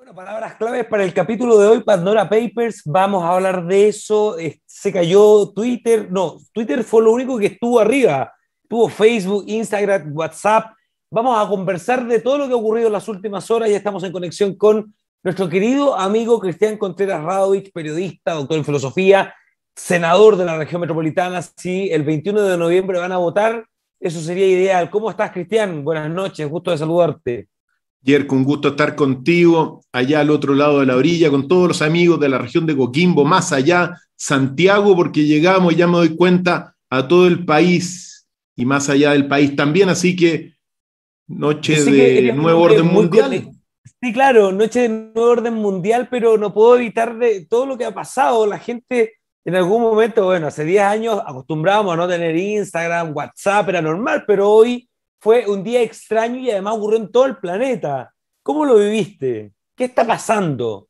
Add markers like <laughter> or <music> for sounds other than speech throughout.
Bueno, palabras claves para el capítulo de hoy, Pandora Papers, vamos a hablar de eso. Se cayó Twitter, no, Twitter fue lo único que estuvo arriba. Tuvo Facebook, Instagram, WhatsApp. Vamos a conversar de todo lo que ha ocurrido en las últimas horas. Ya estamos en conexión con nuestro querido amigo Cristian Contreras Radovich, periodista, doctor en filosofía, senador de la región metropolitana. Si el 21 de noviembre van a votar, eso sería ideal. ¿Cómo estás, Cristian? Buenas noches, gusto de saludarte. Yerko, un gusto estar contigo allá al otro lado de la orilla, con todos los amigos de la región de Coquimbo, más allá, Santiago, porque llegamos, ya me doy cuenta, a todo el país y más allá del país también. Así que noche de nuevo orden mundial. Sí, claro, noche de nuevo orden mundial, pero no puedo evitar de todo lo que ha pasado. La gente en algún momento, bueno, hace 10 años acostumbrábamos a no tener Instagram, WhatsApp, era normal, pero hoy fue un día extraño y además ocurrió en todo el planeta. ¿Cómo lo viviste? ¿Qué está pasando?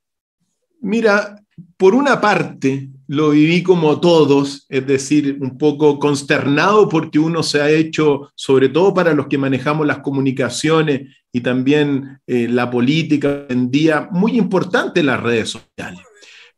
Mira, por una parte lo viví como todos, es decir, un poco consternado porque uno se ha hecho, sobre todo para los que manejamos las comunicaciones y también eh, la política en día, muy importante en las redes sociales.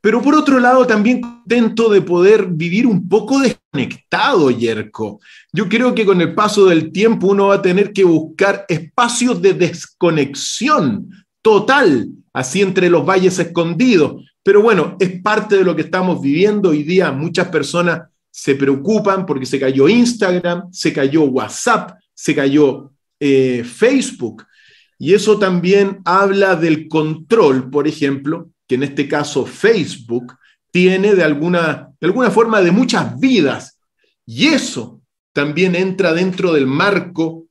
Pero por otro lado, también contento de poder vivir un poco desconectado, Yerko. Yo creo que con el paso del tiempo uno va a tener que buscar espacios de desconexión total, así entre los valles escondidos. Pero bueno, es parte de lo que estamos viviendo hoy día. Muchas personas se preocupan porque se cayó Instagram, se cayó WhatsApp, se cayó eh, Facebook. Y eso también habla del control, por ejemplo, que en este caso Facebook tiene de alguna, de alguna forma de muchas vidas. Y eso también entra dentro del marco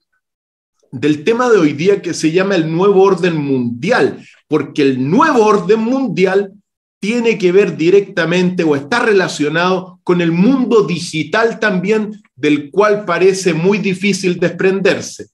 del tema de hoy día que se llama el nuevo orden mundial, porque el nuevo orden mundial tiene que ver directamente o está relacionado con el mundo digital también, del cual parece muy difícil desprenderse.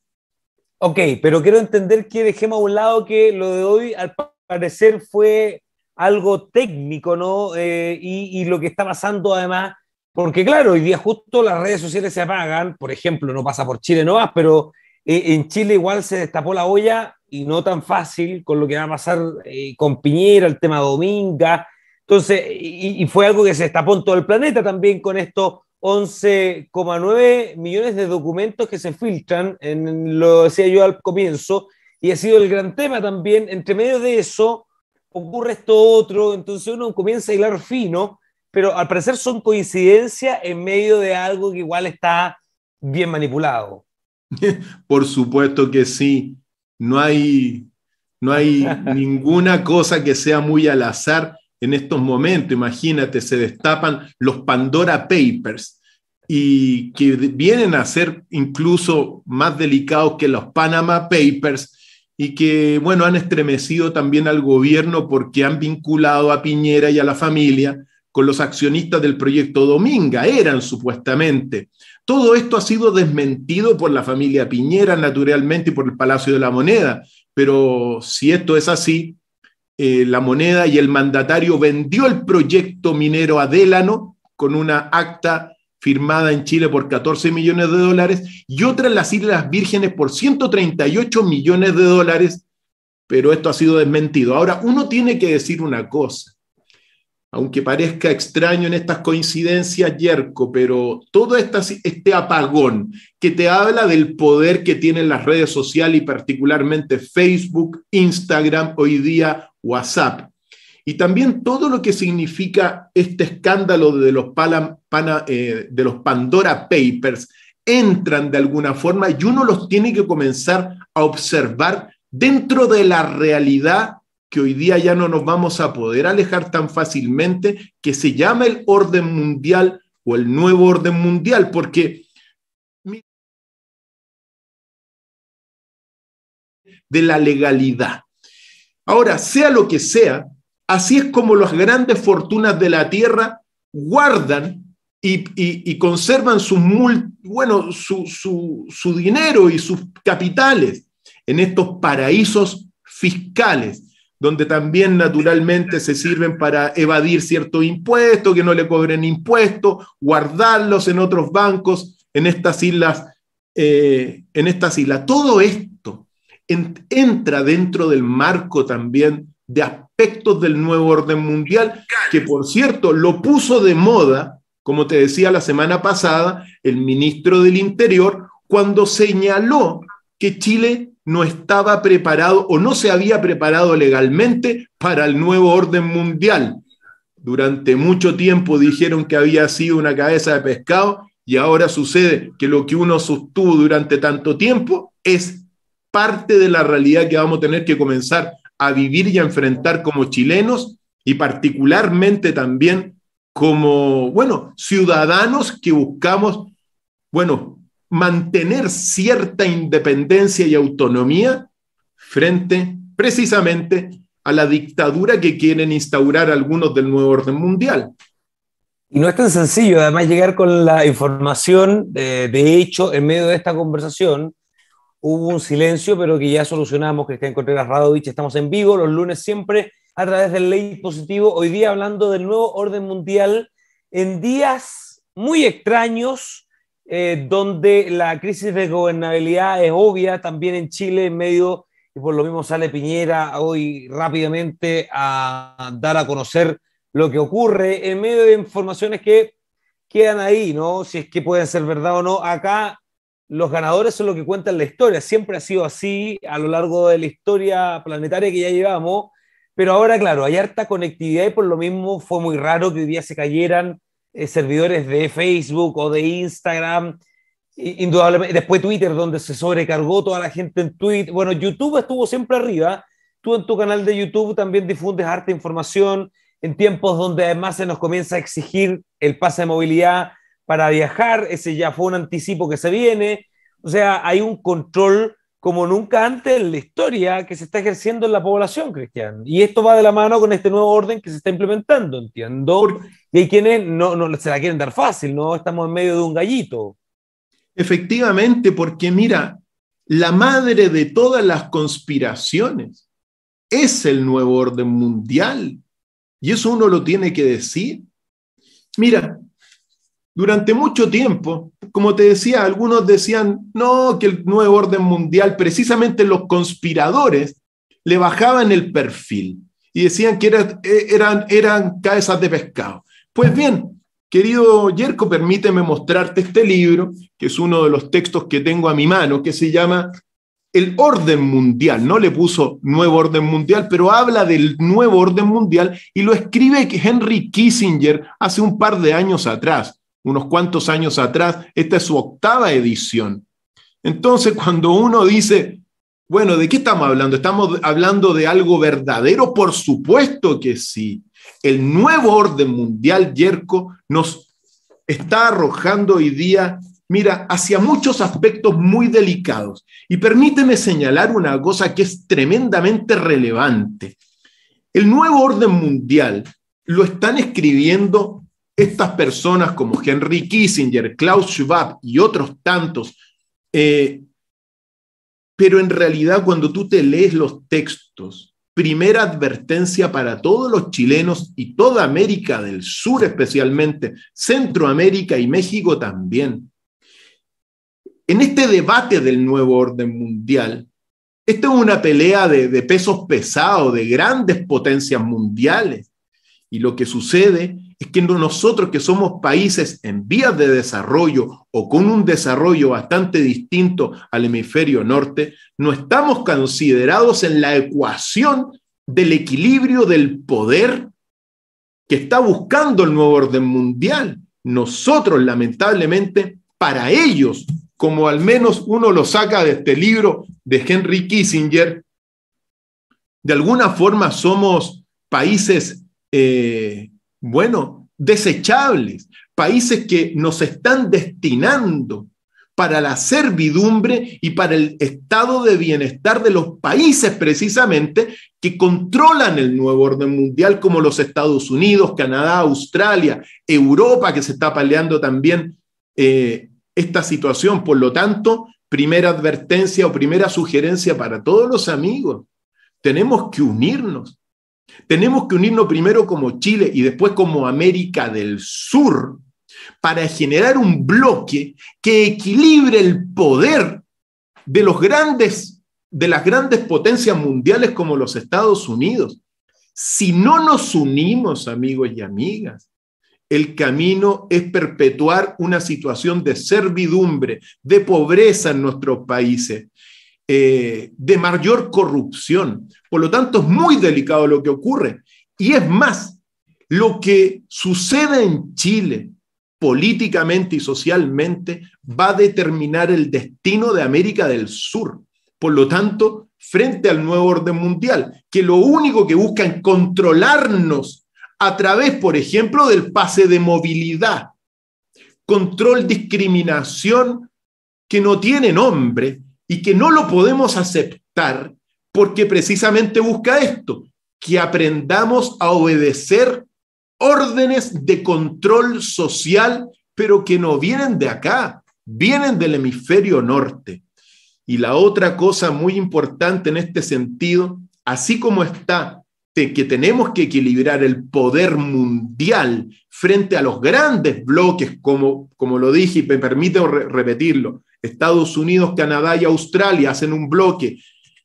Ok, pero quiero entender que dejemos a un lado que lo de hoy al parecer fue algo técnico, ¿no? Eh, y, lo que está pasando además, porque claro, hoy día justo las redes sociales se apagan, por ejemplo, no pasa por Chile no más, pero eh, en Chile igual se destapó la olla y no tan fácil con lo que va a pasar eh, con Piñera, el tema Dominga. Entonces, y, fue algo que se destapó en todo el planeta también con estos 11,9 millones de documentos que se filtran, en, lo decía yo al comienzo, y ha sido el gran tema también, entre medio de eso, ocurre esto otro, entonces uno comienza a hilar fino, pero al parecer son coincidencias en medio de algo que igual está bien manipulado. <laughs> Por supuesto que sí, no hay, no hay <laughs> ninguna cosa que sea muy al azar en estos momentos, imagínate, se destapan los Pandora Papers y que vienen a ser incluso más delicados que los Panama Papers, y que, bueno, han estremecido también al gobierno porque han vinculado a Piñera y a la familia con los accionistas del proyecto Dominga, eran supuestamente. Todo esto ha sido desmentido por la familia Piñera, naturalmente, y por el Palacio de la Moneda, pero si esto es así, eh, la moneda y el mandatario vendió el proyecto minero Délano con una acta firmada en Chile por 14 millones de dólares, y otra en las Islas Vírgenes por 138 millones de dólares, pero esto ha sido desmentido. Ahora, uno tiene que decir una cosa, aunque parezca extraño en estas coincidencias, Yerko, pero todo este apagón que te habla del poder que tienen las redes sociales y particularmente Facebook, Instagram, hoy día WhatsApp, y también todo lo que significa este escándalo de los, eh, de los Pandora Papers entran de alguna forma y uno los tiene que comenzar a observar dentro de la realidad que hoy día ya no nos vamos a poder alejar tan fácilmente, que se llama el orden mundial o el nuevo orden mundial, porque de la legalidad. Ahora, sea lo que sea, Así es como las grandes fortunas de la tierra guardan y, conservan su, bueno, su, dinero y sus capitales en estos paraísos fiscales, donde también naturalmente se sirven para evadir ciertos impuestos, que no le cobren impuestos, guardarlos en otros bancos, en estas islas. Eh, en estas islas. Todo esto entra dentro del marco también de aspectos del nuevo orden mundial, que por cierto lo puso de moda, como te decía la semana pasada, el ministro del Interior, cuando señaló que Chile no estaba preparado o no se había preparado legalmente para el nuevo orden mundial. Durante mucho tiempo dijeron que había sido una cabeza de pescado y ahora sucede que lo que uno sostuvo durante tanto tiempo es parte de la realidad que vamos a tener que comenzar a vivir y a enfrentar como chilenos y particularmente también como, bueno, ciudadanos que buscamos, bueno, mantener cierta independencia y autonomía frente precisamente a la dictadura que quieren instaurar algunos del nuevo orden mundial. Y no es tan sencillo, además, llegar con la información, de, de hecho, en medio de esta conversación, hubo un silencio, pero que ya solucionamos. que está Cristian Contreras Radovich, estamos en vivo los lunes siempre a través del Ley Positivo. Hoy día hablando del nuevo orden mundial en días muy extraños, eh, donde la crisis de gobernabilidad es obvia también en Chile, en medio, y por lo mismo sale Piñera hoy rápidamente a dar a conocer lo que ocurre en medio de informaciones que quedan ahí, ¿no? Si es que pueden ser verdad o no. Acá los ganadores son los que cuentan la historia. Siempre ha sido así a lo largo de la historia planetaria que ya llevamos. Pero ahora, claro, hay harta conectividad y por lo mismo fue muy raro que hoy día se cayeran eh, servidores de Facebook o de Instagram, indudablemente. Después Twitter, donde se sobrecargó toda la gente en Twitter. Bueno, YouTube estuvo siempre arriba. Tú en tu canal de YouTube también difundes harta información en tiempos donde además se nos comienza a exigir el pase de movilidad para viajar, ese ya fue un anticipo que se viene, o sea, hay un control como nunca antes en la historia que se está ejerciendo en la población, Cristian. Y esto va de la mano con este nuevo orden que se está implementando, entiendo. Y hay quienes no, no se la quieren dar fácil, ¿no? Estamos en medio de un gallito. Efectivamente, porque mira, la madre de todas las conspiraciones es el nuevo orden mundial. Y eso uno lo tiene que decir. Mira, durante mucho tiempo, como te decía, algunos decían, no, que el nuevo orden mundial, precisamente los conspiradores, le bajaban el perfil y decían que e, eran, eran cabezas de pescado. Pues bien, querido Yerko, permíteme mostrarte este libro, que es uno de los textos que tengo a mi mano, que se llama El Orden Mundial. No le puso Nuevo Orden Mundial, pero habla del Nuevo Orden Mundial y lo escribe Henry Kissinger hace un par de años atrás unos cuantos años atrás. Esta es su octava edición. Entonces, cuando uno dice, bueno, ¿de qué estamos hablando? ¿Estamos hablando de algo verdadero? Por supuesto que sí. El nuevo orden mundial, Yerko, nos está arrojando hoy día, mira, hacia muchos aspectos muy delicados. Y permíteme señalar una cosa que es tremendamente relevante. El nuevo orden mundial lo están escribiendo estas personas como Henry Kissinger, Klaus Schwab y otros tantos, eh, pero en realidad cuando tú te lees los textos, primera advertencia para todos los chilenos y toda América del Sur especialmente, Centroamérica y México también. En este debate del nuevo orden mundial, esta es una pelea de, de pesos pesados, de grandes potencias mundiales. Y lo que sucede es que nosotros que somos países en vías de desarrollo o con un desarrollo bastante distinto al hemisferio norte, no estamos considerados en la ecuación del equilibrio del poder que está buscando el nuevo orden mundial. Nosotros, lamentablemente, para ellos, como al menos uno lo saca de este libro de Henry Kissinger, de alguna forma somos países eh, bueno, desechables, países que nos están destinando para la servidumbre y para el estado de bienestar de los países precisamente que controlan el nuevo orden mundial, como los Estados Unidos, Canadá, Australia, Europa, que se está peleando también eh, esta situación. Por lo tanto, primera advertencia o primera sugerencia para todos los amigos, tenemos que unirnos, tenemos que unirnos primero como Chile y después como América del Sur para generar un bloque que equilibre el poder de las grandes potencias mundiales como los Estados Unidos. Si no nos unimos, amigos y amigas, el camino es perpetuar una situación de servidumbre, de pobreza en nuestros países eh, de mayor corrupción. Por lo tanto, es muy delicado lo que ocurre. Y es más, lo que sucede en Chile políticamente y socialmente va a determinar el destino de América del Sur. Por lo tanto, frente al nuevo orden mundial, que lo único que busca es controlarnos a través, por ejemplo, del pase de movilidad, control, discriminación que no tiene nombre y que no lo podemos aceptar porque precisamente busca esto, que aprendamos a obedecer órdenes de control social, pero que no vienen de acá, vienen del hemisferio norte. Y la otra cosa muy importante en este sentido, así como está de que tenemos que equilibrar el poder mundial frente a los grandes bloques, como, como lo dije y me permite repetirlo, Estados Unidos, Canadá y Australia hacen un bloque,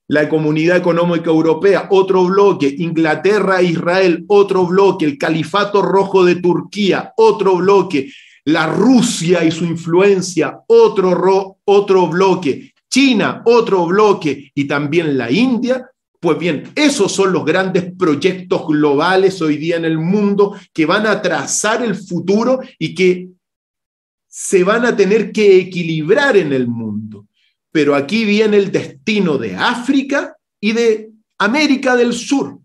la Comunidad Económica Europea, otro bloque, Inglaterra e Israel, otro bloque, el Califato Rojo de Turquía, otro bloque, la Rusia y su influencia, otro, otro bloque, China, otro bloque y también la India, pues bien, esos son los grandes proyectos globales hoy día en el mundo que van a trazar el futuro y que se van a tener que equilibrar en el mundo. Pero aquí viene el destino de África y de América del Sur.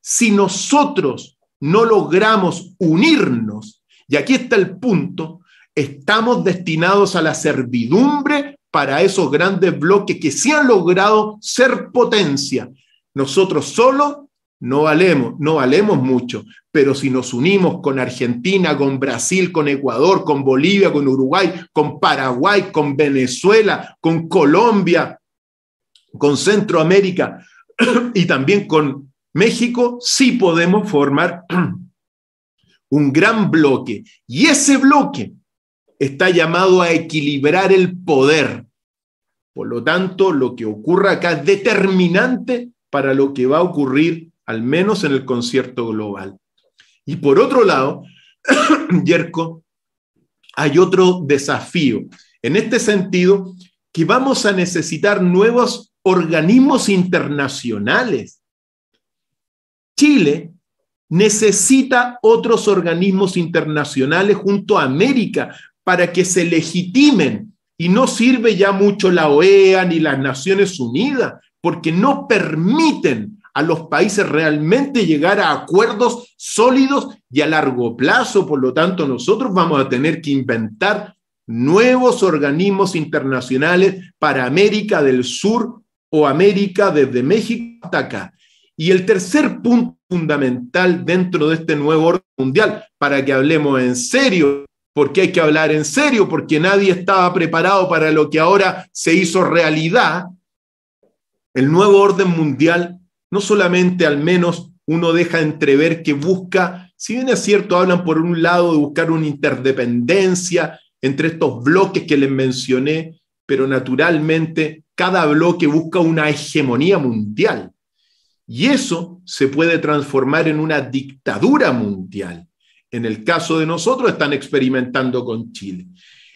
Si nosotros no logramos unirnos, y aquí está el punto, estamos destinados a la servidumbre para esos grandes bloques que sí han logrado ser potencia. Nosotros solo... No valemos, no valemos mucho, pero si nos unimos con Argentina, con Brasil, con Ecuador, con Bolivia, con Uruguay, con Paraguay, con Venezuela, con Colombia, con Centroamérica <clears throat> y también con México, sí podemos formar <clears throat> un gran bloque. Y ese bloque está llamado a equilibrar el poder. Por lo tanto, lo que ocurra acá es determinante para lo que va a ocurrir al menos en el concierto global. Y por otro lado, <clears throat> Yerko, hay otro desafío. En este sentido, que vamos a necesitar nuevos organismos internacionales. Chile necesita otros organismos internacionales junto a América para que se legitimen. Y no sirve ya mucho la OEA ni las Naciones Unidas, porque no permiten a los países realmente llegar a acuerdos sólidos y a largo plazo. Por lo tanto, nosotros vamos a tener que inventar nuevos organismos internacionales para América del Sur o América desde México hasta acá. Y el tercer punto fundamental dentro de este nuevo orden mundial, para que hablemos en serio, porque hay que hablar en serio, porque nadie estaba preparado para lo que ahora se hizo realidad, el nuevo orden mundial no solamente al menos uno deja entrever que busca, si bien es cierto, hablan por un lado de buscar una interdependencia entre estos bloques que les mencioné, pero naturalmente cada bloque busca una hegemonía mundial. Y eso se puede transformar en una dictadura mundial. En el caso de nosotros están experimentando con Chile.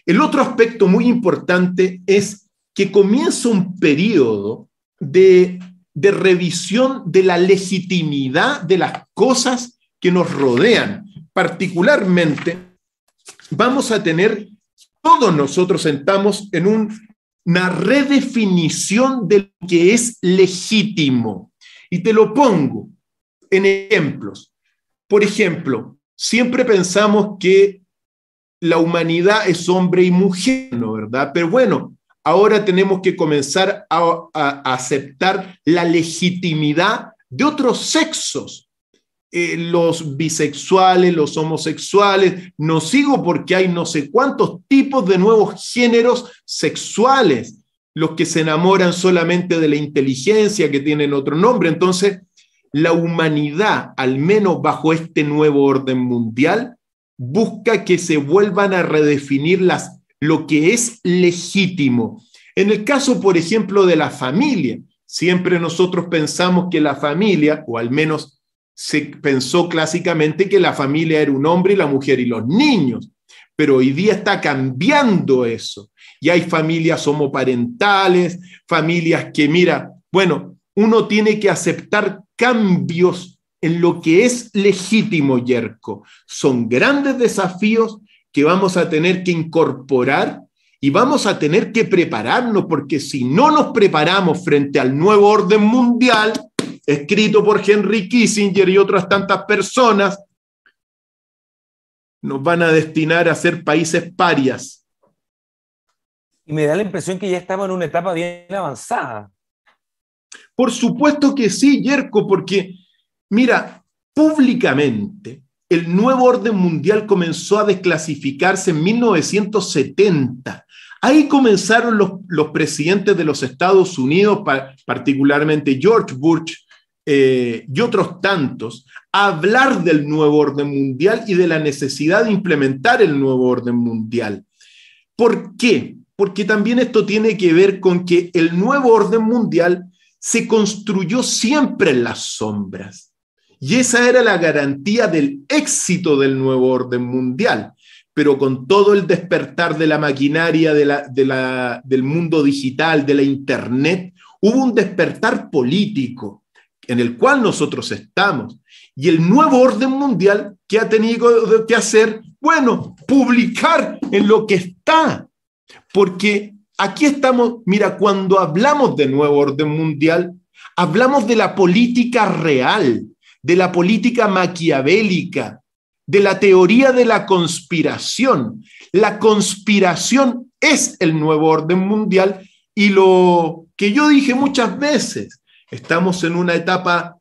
El otro aspecto muy importante es que comienza un periodo de de revisión de la legitimidad de las cosas que nos rodean. Particularmente, vamos a tener, todos nosotros sentamos en una redefinición de lo que es legítimo. Y te lo pongo en ejemplos. Por ejemplo, siempre pensamos que la humanidad es hombre y mujer, ¿no verdad? Pero bueno, ahora tenemos que comenzar a, aceptar la legitimidad de otros sexos. Eh, los bisexuales, los homosexuales, no sigo porque hay no sé cuántos tipos de nuevos géneros sexuales, los que se enamoran solamente de la inteligencia, que tienen otro nombre. Entonces, la humanidad, al menos bajo este nuevo orden mundial, busca que se vuelvan a redefinir las lo que es legítimo. En el caso, por ejemplo, de la familia, siempre nosotros pensamos que la familia, o al menos se pensó clásicamente que la familia era un hombre y la mujer y los niños, pero hoy día está cambiando eso. Y hay familias homoparentales, familias que, mira, bueno, uno tiene que aceptar cambios en lo que es legítimo, Yerko. Son grandes desafíos, que vamos a tener que incorporar y vamos a tener que prepararnos, porque si no nos preparamos frente al nuevo orden mundial, escrito por Henry Kissinger y otras tantas personas, nos van a destinar a ser países parias. Y me da la impresión que ya estamos en una etapa bien avanzada. Por supuesto que sí, Yerko, porque, mira, públicamente el nuevo orden mundial comenzó a desclasificarse en 1970. Ahí comenzaron los, presidentes de los Estados Unidos, particularmente George Bush eh, y otros tantos, a hablar del nuevo orden mundial y de la necesidad de implementar el nuevo orden mundial. ¿Por qué? Porque también esto tiene que ver con que el nuevo orden mundial se construyó siempre en las sombras y esa era la garantía del éxito del nuevo orden mundial. Pero con todo el despertar de la maquinaria de del mundo digital, de la Internet, hubo un despertar político en el cual nosotros estamos. Y el nuevo orden mundial que ha tenido que hacer, bueno, publicar en lo que está. Porque aquí estamos, mira, cuando hablamos de nuevo orden mundial, hablamos de la política real, de la política maquiavélica, de la teoría de la conspiración. La conspiración es el nuevo orden mundial y lo que yo dije muchas veces, estamos en una etapa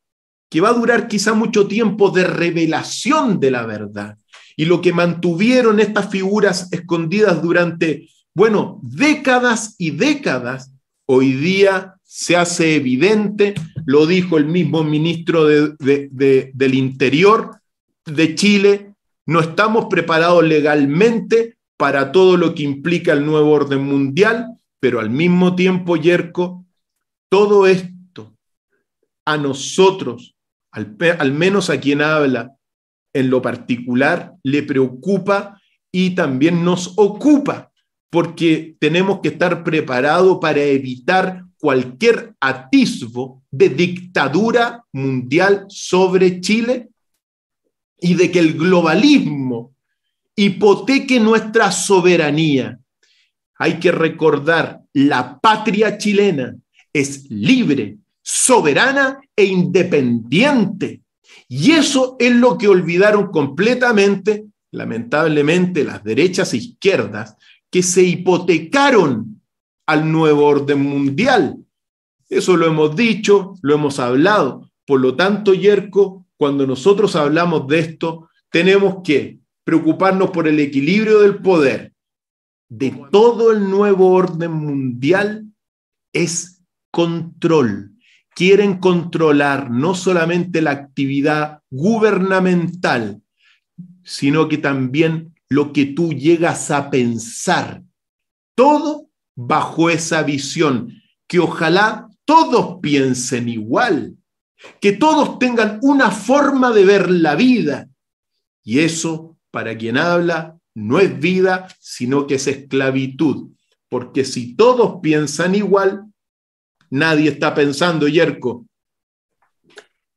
que va a durar quizá mucho tiempo de revelación de la verdad. Y lo que mantuvieron estas figuras escondidas durante, bueno, décadas y décadas, hoy día se hace evidente, lo dijo el mismo ministro del Interior de Chile, no estamos preparados legalmente para todo lo que implica el nuevo orden mundial, pero al mismo tiempo, Yerko, todo esto a nosotros, al, al menos a quien habla en lo particular, le preocupa y también nos ocupa, porque tenemos que estar preparados para evitar cualquier atisbo de dictadura mundial sobre Chile y de que el globalismo hipoteque nuestra soberanía. Hay que recordar, la patria chilena es libre, soberana e independiente. Y eso es lo que olvidaron completamente, lamentablemente, las derechas e izquierdas, que se hipotecaron al nuevo orden mundial. Eso lo hemos dicho, lo hemos hablado. Por lo tanto, Yerko, cuando nosotros hablamos de esto, tenemos que preocuparnos por el equilibrio del poder de todo el nuevo orden mundial es control. Quieren controlar no solamente la actividad gubernamental, sino que también lo que tú llegas a pensar. Todo bajo esa visión, que ojalá todos piensen igual, que todos tengan una forma de ver la vida. Y eso, para quien habla, no es vida, sino que es esclavitud, porque si todos piensan igual, nadie está pensando, Yerko.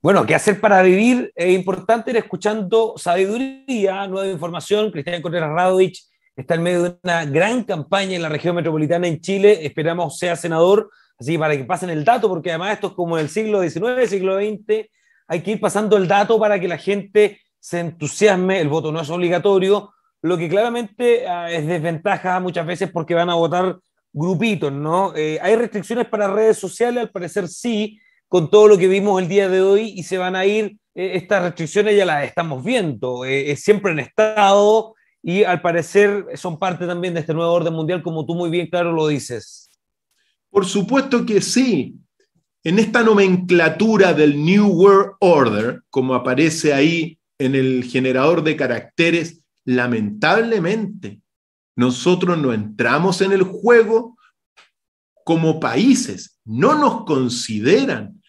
Bueno, ¿qué hacer para vivir? Es importante ir escuchando sabiduría, nueva información. Cristian Contreras Radovich está en medio de una gran campaña en la región metropolitana en Chile, esperamos sea senador, así para que pasen el dato, porque además esto es como el siglo XIX, siglo XX, hay que ir pasando el dato para que la gente se entusiasme, el voto no es obligatorio, lo que claramente ah, es desventaja muchas veces porque van a votar grupitos, ¿no? Eh, ¿Hay restricciones para redes sociales? Al parecer sí, con todo lo que vimos el día de hoy y se van a ir, eh, estas restricciones ya las estamos viendo, eh, es siempre en estado, y al parecer son parte también de este nuevo orden mundial, como tú muy bien claro lo dices. Por supuesto que sí. En esta nomenclatura del New World Order, como aparece ahí en el generador de caracteres, lamentablemente nosotros no entramos en el juego como países, no nos consideran.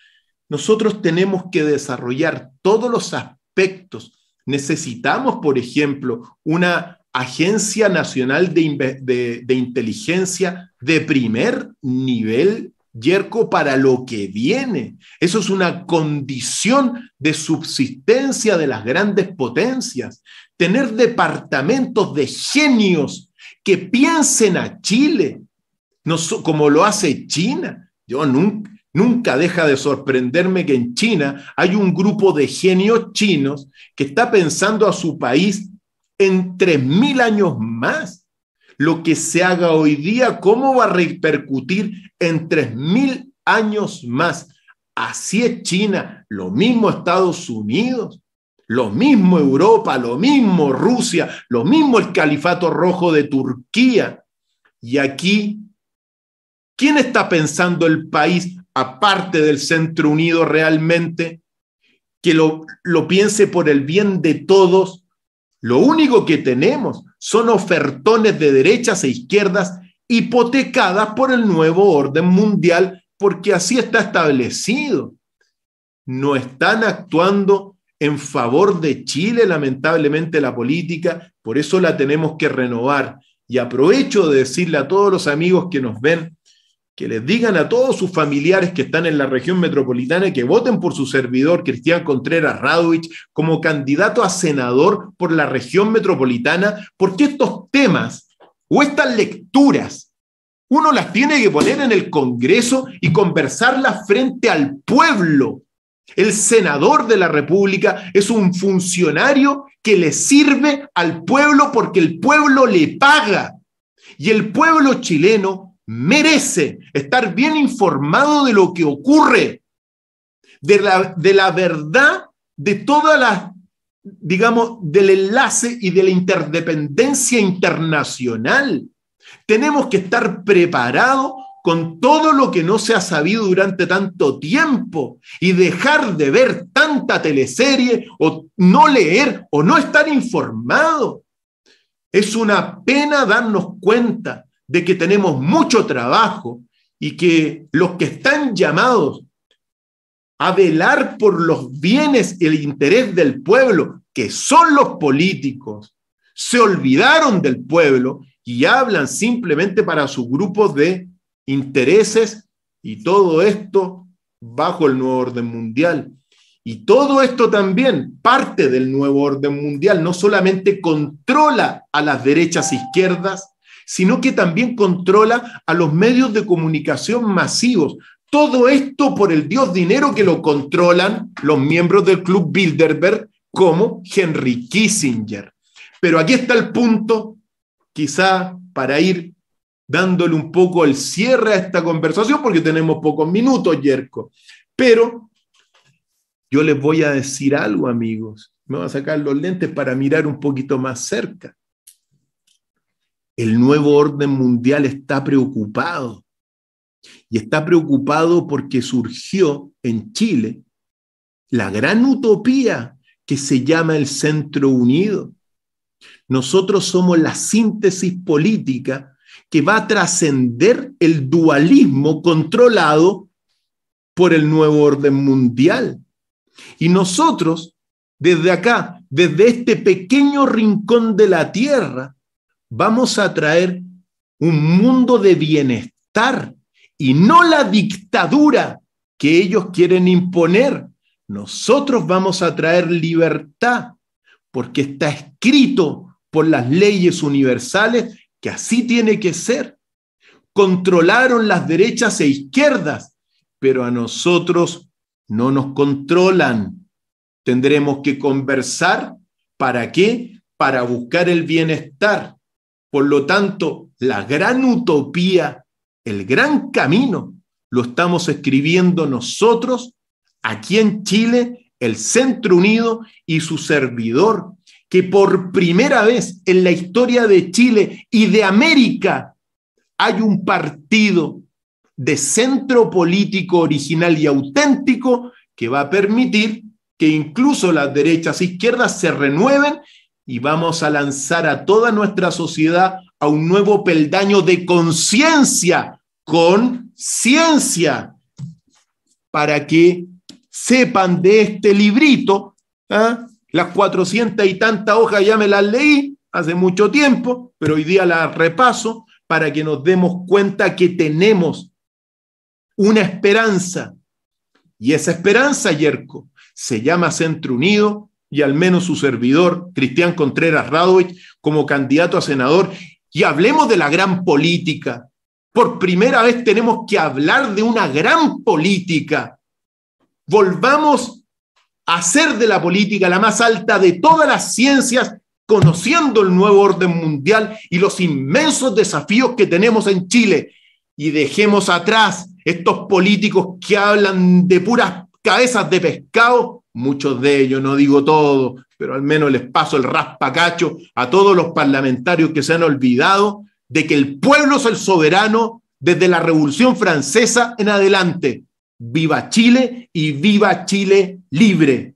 Nosotros tenemos que desarrollar todos los aspectos Necesitamos, por ejemplo, una agencia nacional de, inteligencia de primer nivel, Yerko, para lo que viene. Eso es una condición de subsistencia de las grandes potencias. Tener departamentos de genios que piensen a Chile, no, como lo hace China. Yo nunca, Nunca deja de sorprenderme que en China hay un grupo de genios chinos que está pensando a su país en 3.000 años más. Lo que se haga hoy día, ¿cómo va a repercutir en 3.000 años más? Así es China, lo mismo Estados Unidos, lo mismo Europa, lo mismo Rusia, lo mismo el Califato Rojo de Turquía. Y aquí, ¿quién está pensando el país aparte del Centro Unido realmente, que lo, lo piense por el bien de todos. Lo único que tenemos son ofertones de derechas e izquierdas hipotecadas por el nuevo orden mundial, porque así está establecido. No están actuando en favor de Chile, lamentablemente, la política, por eso la tenemos que renovar. Y aprovecho de decirle a todos los amigos que nos ven que les digan a todos sus familiares que están en la región metropolitana que voten por su servidor, Cristian Contreras Radovich, como candidato a senador por la región metropolitana, porque estos temas o estas lecturas uno las tiene que poner en el Congreso y conversarlas frente al pueblo. El senador de la República es un funcionario que le sirve al pueblo porque el pueblo le paga. Y el pueblo chileno merece estar bien informado de lo que ocurre, de la, verdad, de todas las, digamos, del enlace y de la interdependencia internacional. Tenemos que estar preparados con todo lo que no se ha sabido durante tanto tiempo y dejar de ver tanta teleserie o no leer o no estar informado. Es una pena darnos cuenta de que tenemos mucho trabajo y que los que están llamados a velar por los bienes y el interés del pueblo, que son los políticos, se olvidaron del pueblo y hablan simplemente para sus grupos de intereses y todo esto bajo el nuevo orden mundial. Y todo esto también parte del nuevo orden mundial, no solamente controla a las derechas izquierdas, sino que también controla a los medios de comunicación masivos. Todo esto por el dios dinero que lo controlan los miembros del Club Bilderberg como Henry Kissinger. Pero aquí está el punto, quizá para ir dándole un poco el cierre a esta conversación, porque tenemos pocos minutos, Yerko. Pero yo les voy a decir algo, amigos. Me voy a sacar los lentes para mirar un poquito más cerca. El nuevo orden mundial está preocupado y está preocupado porque surgió en Chile la gran utopía que se llama el Centro Unido. Nosotros somos la síntesis política que va a trascender el dualismo controlado por el nuevo orden mundial. Y nosotros, desde acá, desde este pequeño rincón de la Tierra, vamos a traer un mundo de bienestar y no la dictadura que ellos quieren imponer. Nosotros vamos a traer libertad porque está escrito por las leyes universales que así tiene que ser. Controlaron las derechas e izquierdas, pero a nosotros no nos controlan. Tendremos que conversar. ¿Para qué? Para buscar el bienestar. Por lo tanto, la gran utopía, el gran camino, lo estamos escribiendo nosotros aquí en Chile, el Centro Unido y su servidor, que por primera vez en la historia de Chile y de América hay un partido de centro político original y auténtico que va a permitir que incluso las derechas e izquierdas se renueven y vamos a lanzar a toda nuestra sociedad a un nuevo peldaño de conciencia, con ciencia, para que sepan de este librito, ¿ah? las cuatrocientas y tantas hojas ya me las leí hace mucho tiempo, pero hoy día las repaso para que nos demos cuenta que tenemos una esperanza. Y esa esperanza, Yerko, se llama Centro Unido, y al menos su servidor, Cristian Contreras Radovich, como candidato a senador. Y hablemos de la gran política. Por primera vez tenemos que hablar de una gran política. Volvamos a hacer de la política la más alta de todas las ciencias, conociendo el nuevo orden mundial y los inmensos desafíos que tenemos en Chile. Y dejemos atrás estos políticos que hablan de puras cabezas de pescado muchos de ellos, no digo todos, pero al menos les paso el raspacacho a todos los parlamentarios que se han olvidado de que el pueblo es el soberano desde la Revolución Francesa en adelante. Viva Chile y viva Chile libre.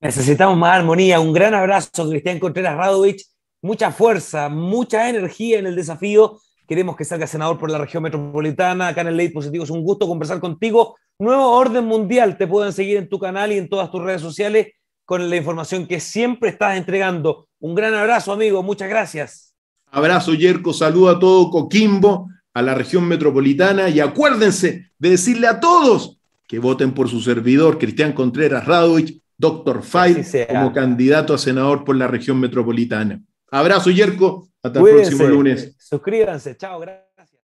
Necesitamos más armonía. Un gran abrazo, Cristian Contreras Radovich. Mucha fuerza, mucha energía en el desafío Queremos que salga senador por la región metropolitana. Acá en el Ley Positivo es un gusto conversar contigo. Nuevo Orden Mundial. Te pueden seguir en tu canal y en todas tus redes sociales con la información que siempre estás entregando. Un gran abrazo, amigo. Muchas gracias. Abrazo, Yerko. Saludo a todo Coquimbo, a la región metropolitana y acuérdense de decirle a todos que voten por su servidor, Cristian Contreras Radovich, doctor Fay, como candidato a senador por la región metropolitana. Abrazo, Yerko. Hasta el próximo lunes. Suscríbanse. Chao,